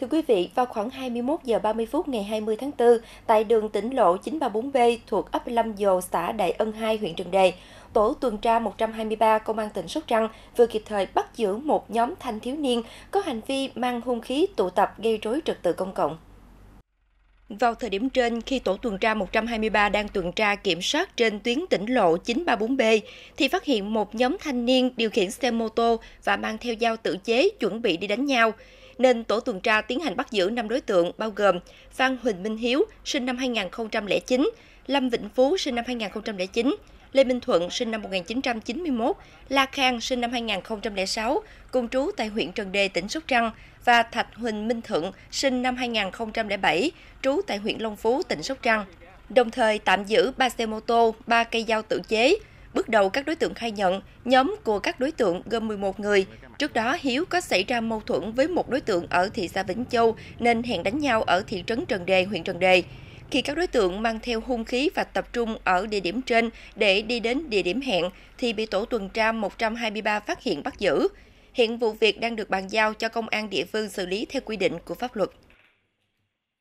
Thưa quý vị, vào khoảng 21 giờ 30 phút ngày 20 tháng 4, tại đường tỉnh lộ 934B thuộc ấp Lâm Dồ, xã Đại Ân 2, huyện Trần Đề, tổ tuần tra 123 Công an tỉnh Sóc Trăng vừa kịp thời bắt giữ một nhóm thanh thiếu niên có hành vi mang hung khí tụ tập gây rối trật tự công cộng. Vào thời điểm trên, khi tổ tuần tra 123 đang tuần tra kiểm soát trên tuyến tỉnh lộ 934B, thì phát hiện một nhóm thanh niên điều khiển xe mô tô và mang theo dao tự chế chuẩn bị đi đánh nhau nên tổ tuần tra tiến hành bắt giữ 5 đối tượng bao gồm Phan Huỳnh Minh Hiếu, sinh năm 2009, Lâm Vĩnh Phú, sinh năm 2009, Lê Minh Thuận, sinh năm 1991, La Khang, sinh năm 2006, cùng trú tại huyện Trần Đề, tỉnh Sóc Trăng, và Thạch Huỳnh Minh Thuận, sinh năm 2007, trú tại huyện Long Phú, tỉnh Sóc Trăng. Đồng thời tạm giữ 3 xe mô tô, 3 cây dao tự chế, Bước đầu các đối tượng khai nhận, nhóm của các đối tượng gồm 11 người. Trước đó, Hiếu có xảy ra mâu thuẫn với một đối tượng ở thị xã Vĩnh Châu nên hẹn đánh nhau ở thị trấn Trần Đề, huyện Trần Đề. Khi các đối tượng mang theo hung khí và tập trung ở địa điểm trên để đi đến địa điểm hẹn, thì bị tổ tuần tra 123 phát hiện bắt giữ. Hiện vụ việc đang được bàn giao cho công an địa phương xử lý theo quy định của pháp luật.